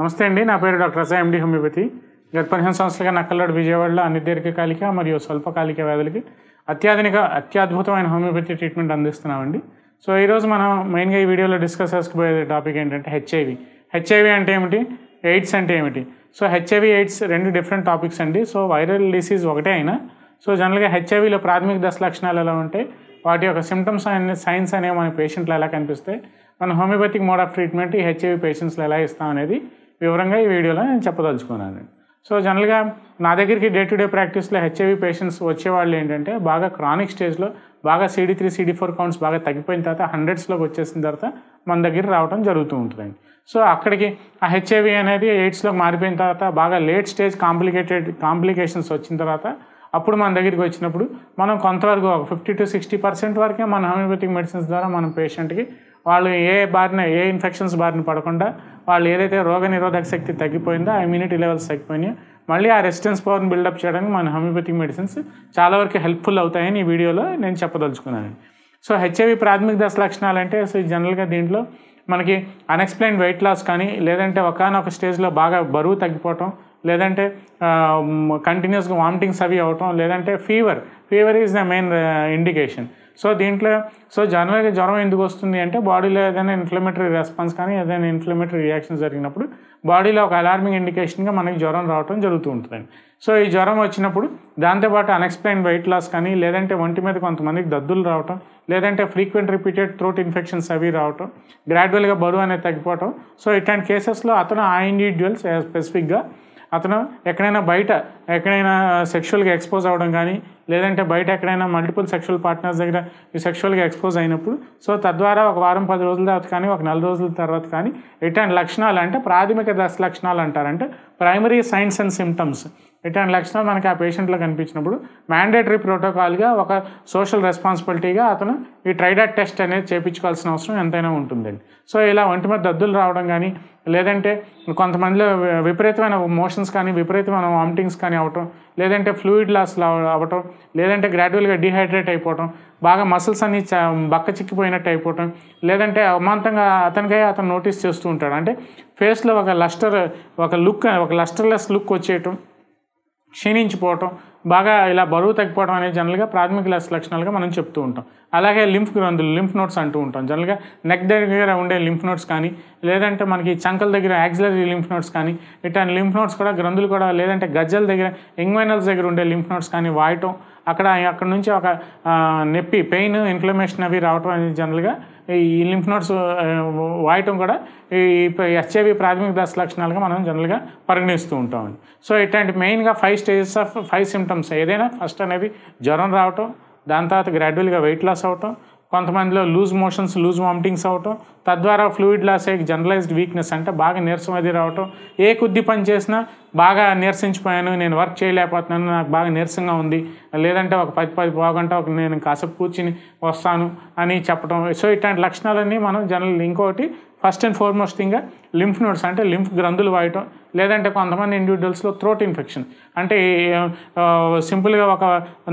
నమస్తే అండి నా పేరు డాక్టర్ రజా ఎండి హోమియోపతి గత పదిహేను సంవత్సరాలుగా నక్కల్లోడు విజయవాడలో అన్ని దీర్ఘకాలిక మరియు స్వల్పకాలిక వ్యాధులకి అత్యాధునిక అత్యద్భుతమైన హోమియోపతి ట్రీట్మెంట్ అందిస్తున్నామండి సో ఈరోజు మనం మెయిన్గా ఈ వీడియోలో డిస్కస్ చేసుకోబోయే టాపిక్ ఏంటంటే హెచ్ఐవి హెచ్ఐవి అంటే ఏమిటి ఎయిడ్స్ అంటే ఏమిటి సో హెచ్ఐవి ఎయిడ్స్ రెండు డిఫరెంట్ టాపిక్స్ అండి సో వైరల్ డిసీజ్ ఒకటే అయినా సో జనరల్గా హెచ్ఐవిలో ప్రాథమిక దశ లక్షణాలు ఎలా ఉంటాయి వాటి యొక్క సిమ్టమ్స్ అనే సైన్స్ అనేవి మన పేషెంట్లు ఎలా కనిపిస్తాయి మన హోమియోపతిక్ మోడ్ ఆఫ్ ట్రీట్మెంట్ ఈ హెచ్ఐవి పేషెంట్స్లో ఎలా ఇస్తాం అనేది వివరంగా ఈ వీడియోలో నేను చెప్పదలుచుకున్నాను సో జనరల్గా నా దగ్గరికి డే టు డే ప్రాక్టీస్లో హెచ్ఐవి పేషెంట్స్ వచ్చేవాళ్ళు ఏంటంటే బాగా క్రానిక్ స్టేజ్లో బాగా CD three CD four counts బాగా తగ్గిపోయిన తర్వాత హండ్రెడ్స్లోకి వచ్చేసిన తర్వాత మన దగ్గర రావడం జరుగుతూ ఉంటుందండి సో అక్కడికి ఆ హెచ్ఐవి అనేది ఎయిడ్స్లోకి మారిపోయిన తర్వాత బాగా లేట్ స్టేజ్ కాంప్లికేటెడ్ కాంప్లికేషన్స్ వచ్చిన తర్వాత అప్పుడు మన దగ్గరికి వచ్చినప్పుడు మనం కొంతవరకు ఒక ఫిఫ్టీ టు సిక్స్టీ పర్సెంట్ వరకే మన హోమియోపతిక్ మెడిసిన్స్ ద్వారా మనం పేషెంట్కి వాళ్ళు ఏ బారిన ఏ ఇన్ఫెక్షన్స్ బారిన పడకుండా వాళ్ళు ఏదైతే రోగనిరోధక శక్తి తగ్గిపోయిందో ఆ ఇమ్యూనిటీ లెవెల్స్ తగ్గిపోయినాయి మళ్ళీ ఆ రెసిస్టెన్స్ పవర్ని బిల్డప్ చేయడానికి మన హోమియోపతిక్ మెడిసిన్స్ చాలా వరకు హెల్ప్ఫుల్ అవుతాయని ఈ వీడియోలో నేను చెప్పదలుచుకున్నాను సో హెచ్ఐవి ప్రాథమిక దశ లక్షణాలు అంటే సో జనరల్గా దీంట్లో మనకి అన్ఎక్స్ప్లెయిన్ వెయిట్ లాస్ కానీ లేదంటే ఒకనొక స్టేజ్లో బాగా బరువు తగ్గిపోవటం లేదంటే కంటిన్యూస్గా వామిటింగ్స్ అవి అవటం లేదంటే fever fever is the main indication so దీంట్లో సో జనరల్గా జ్వరం ఎందుకు వస్తుంది అంటే బాడీలో ఏదైనా ఇన్ఫ్లమేటరీ రెస్పాన్స్ కానీ ఏదైనా ఇన్ఫ్లమేటరీ రియాక్షన్ జరిగినప్పుడు బాడీలో ఒక అలార్మింగ్ ఇండికేషన్గా మనకి జ్వరం రావటం జరుగుతూ ఉంటుందండి సో ఈ జ్వరం వచ్చినప్పుడు దాంతోపాటు అన్ఎక్స్ప్లెయిన్ వెయిట్ లాస్ కానీ లేదంటే ఒంటి మీద కొంతమందికి దద్దులు రావటం లేదంటే ఫ్రీక్వెంట్ రిపీటెడ్ త్రోట్ ఇన్ఫెక్షన్స్ అవి రావటం గ్రాడ్యువల్ ఇండివిజువల్గా బరువు అనేది తగ్గిపోవటం సో ఇట్లాంటి కేసెస్లో అతను ఆ ఇండివిజువల్స్ స్పెసిఫిక్గా uh, అతను ఎక్కడైనా బయట ఎక్కడైనా సెక్షువల్గా uh, ఎక్స్పోజ్ అవ్వడం కానీ లేదంటే బయట ఎక్కడైనా మల్టిపుల్ సెక్షువల్ పార్ట్నర్స్ దగ్గర సెక్షువల్గా ఎక్స్పోజ్ అయినప్పుడు సో తద్వారా ఒక వారం పది రోజుల తర్వాత కానీ ఒక నెల రోజుల తర్వాత కానీ ఇట్లాంటి లక్షణాలు అంటే ప్రాథమిక దశ లక్షణాలు అంటారంటే ప్రైమరీ సైన్స్ అండ్ సిమ్టమ్స్ ఇట్లాంటి లక్షణాలు మనకి ఆ పేషెంట్లో కనిపించినప్పుడు మ్యాండేటరీ ప్రోటోకాల్గా ఒక సోషల్ రెస్పాన్సిబిలిటీగా అతను ఈ ట్రైడాట్ టెస్ట్ అనేది చేయించుకోవాల్సిన అవసరం ఎంతైనా ఉంటుందండి సో ఇలా ఒంటి మీద దద్దులు రావడం కానీ లేదంటే కొంతమందిలో విపరీతమైన మోషన్స్ కానీ విపరీతమైన వామిటింగ్స్ కానీ అవటం లేదంటే ఫ్లూయిడ్ లాస్ అవ్వటం లేదంటే గ్రాడ్యువల్గా డిహైడ్రేట్ అయిపోవటం బాగా మసిల్స్ అన్ని బక్క చిక్కిపోయినట్టు అయిపోవటం లేదంటే అమాంతంగా అతనికై అతను నోటీస్ చేస్తూ ఉంటాడు అంటే ఫేస్లో ఒక లస్టర్ ఒక లుక్ ఒక లస్టర్లెస్ లుక్ వచ్చేయటం క్షీణించిపోవటం బాగా ఇలా బరువు తగ్గిపోవడం అనేది జనరల్గా ప్రాథమిక లక్షణాలుగా మనం చెప్తూ ఉంటాం అలాగే లింఫ్ గ్రంథులు లింఫ్ నోట్స్ అంటూ ఉంటాం జనరల్గా నెక్ దగ్గర ఉండే లింఫ్ నోట్స్ కానీ లేదంటే మనకి చంకల దగ్గర యాక్సిలరీ లింఫ్ నోట్స్ కానీ ఇట్లాంటి లింఫ్ నోట్స్ కూడా గ్రంథులు కూడా లేదంటే గజ్జల దగ్గర ఎంగ్వైనల్స్ దగ్గర ఉండే లింఫ్ నోట్స్ కానీ వాయటం అక్కడ అక్కడ నుంచి ఒక నొప్పి పెయిన్ ఇన్ఫ్లమేషన్ అవి రావటం అనేది జనరల్గా ఈ లింఫ్ నోట్స్ వాయటం కూడా ఈ హెచ్ఐవి ప్రాథమిక దశ లక్షణాలుగా మనం జనరల్గా పరిగణిస్తూ ఉంటామండి సో ఇట్లాంటి మెయిన్గా five stages of five symptoms ఏదైనా ఫస్ట్ అనేది జ్వరం రావటం దాని తర్వాత గ్రాడ్యువల్గా వెయిట్ లాస్ అవటం కొంతమందిలో లూజ్ మోషన్స్ లూజ్ వామిటింగ్స్ అవటం తద్వారా ఫ్లూయిడ్ లాస్ అయ్యి జనరలైజ్డ్ వీక్నెస్ అంటే బాగా నీరసం అది రావటం ఏ కొద్ది పని చేసినా బాగా నీరసించిపోయాను నేను వర్క్ చేయలేకపోతున్నాను నాకు బాగా నీరసంగా ఉంది లేదంటే ఒక పది పది పోగంట ఒక నేను కాసేపు కూర్చుని వస్తాను అని చెప్పడం సో ఇట్లాంటి లక్షణాలన్నీ మనం జనరల్ ఇంకోటి ఫస్ట్ అండ్ ఫార్మోస్ట్ థింగ్గా లింఫ్ నోడ్స్ అంటే లింఫ్ గ్రంథులు వాయటం లేదంటే కొంతమంది ఇండివిజువల్స్లో థ్రోట్ ఇన్ఫెక్షన్ అంటే సింపుల్గా ఒక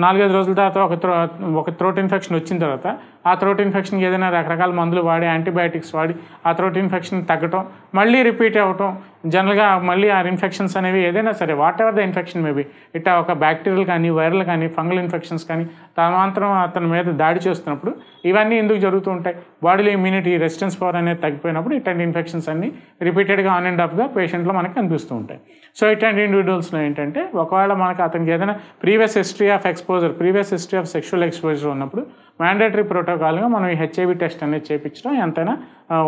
నాలుగైదు రోజుల తర్వాత ఒక త్రో ఒక థ్రోట్ ఇన్ఫెక్షన్ వచ్చిన తర్వాత ఆ థ్రోట్ ఇన్ఫెక్షన్కి ఏదైనా రకరకాల మందులు వాడి యాంటీబయాటిక్స్ వాడి ఆ థ్రోట్ ఇన్ఫెక్షన్ తగ్గటం మళ్ళీ రిపీట్ అవ్వటం జనరల్గా మళ్ళీ ఆ ఇన్ఫెక్షన్స్ అనేవి ఏదైనా సరే whatever the infection maybe it ఒక బ్యాక్టీరియల్ కానీ వైరల్ కానీ ఫంగల్ ఇన్ఫెక్షన్స్ కానీ తమాంతరం అతని మీద దాడి చేస్తున్నప్పుడు ఇవన్నీ ఎందుకు జరుగుతూ ఉంటాయి బాడీలో ఇమ్యూనిటీ రెసిస్టెన్స్ పవర్ అనేది తగ్గిపోయినప్పుడు ఇట్లాంటి ఇన్ఫెక్షన్స్ అన్నీ రిపీటెడ్గా ఆన్ అండ్ ఆఫ్గా పేషెంట్లో మనకి కనిపిస్తూ ఉంటాయి సో ఇట్లాంటి ఇండివిజువల్స్లో ఏంటంటే ఒకవేళ మనకు అతనికి ఏదైనా previous history of exposure previous history of sexual exposure ఉన్నప్పుడు మ్యాండేటరీ ప్రోటోకాల్గా మనం ఈ హెచ్ఐవి టెస్ట్ అనేది చేయించడం ఎంతైనా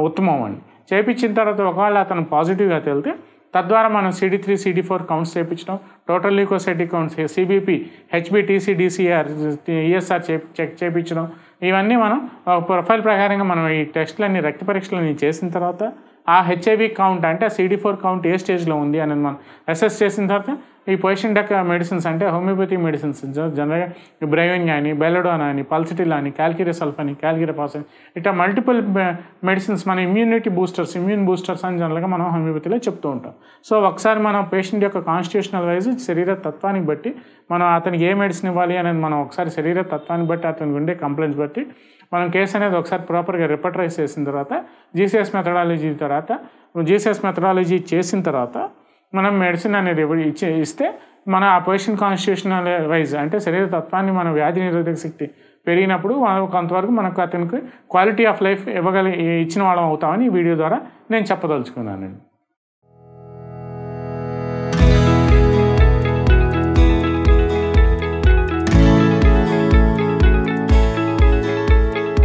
ఉత్తమం అండి చేయించిన తర్వాత ఒకవేళ అతను పాజిటివ్గా తెలితే తద్వారా మనం CD three CD four counts చేయించడం total leukocyte counts CBP TC DCR ESR check చేయించడం ఇవన్నీ మనం ప్రొఫైల్ ప్రకారంగా మనం ఈ టెస్ట్లన్నీ రక్త పరీక్షలన్నీ చేసిన తర్వాత ఆ హెచ్ఐవి కౌంట్ అంటే సిడి ఫోర్ కౌంట్ ఏ స్టేజ్లో ఉంది అని మనం అసెస్ చేసిన తర్వాత ఈ పోషన్ డక్ మెడిసిన్స్ అంటే హోమియోపతి మెడిసిన్స్ జనరల్గా బ్రైవిన్ కానీ బెలడోన్ అని పల్సిటిల్ అని సల్ఫ్ అని క్యాల్కిరపాస్ అని ఇట్లా మల్టిపుల్ మెడిసిన్స్ మన ఇమ్యూనిటీ బూస్టర్స్ ఇమ్యూన్ బూస్టర్స్ అని జనరల్గా మనం హోమియోపతిలో చెప్తూ ఉంటాం సో ఒకసారి మనం పేషెంట్ యొక్క కాన్స్టిట్యూషనల్ వైజ్ శరీర తత్వాన్ని బట్టి మనం అతనికి ఏ మెడిసిన్ ఇవ్వాలి అనేది మనం ఒకసారి శరీర తత్వాన్ని బట్టి అతనికి ఉండే కంప్లైంట్స్ బట్టి మనం కేసు అనేది ఒకసారి ప్రాపర్గా రిపటరైజ్ చేసిన తర్వాత జీసీఎస్ మెథడాలజీ తర్వాత జీసీఎస్ మెథడాలజీ చేసిన తర్వాత మనం మెడిసిన్ అనేది ఇచ్చే ఇస్తే మన ఆ పొజిషన్ కాన్స్టిట్యూషనల్ వైజ్ అంటే శరీర తత్వాన్ని మన వ్యాధి నిరోధక శక్తి పెరిగినప్పుడు మనం కొంతవరకు మనకు అతనికి క్వాలిటీ ఆఫ్ లైఫ్ ఇవ్వగలి ఇచ్చిన వాళ్ళం అవుతామని వీడియో ద్వారా నేను చెప్పదలుచుకున్నాను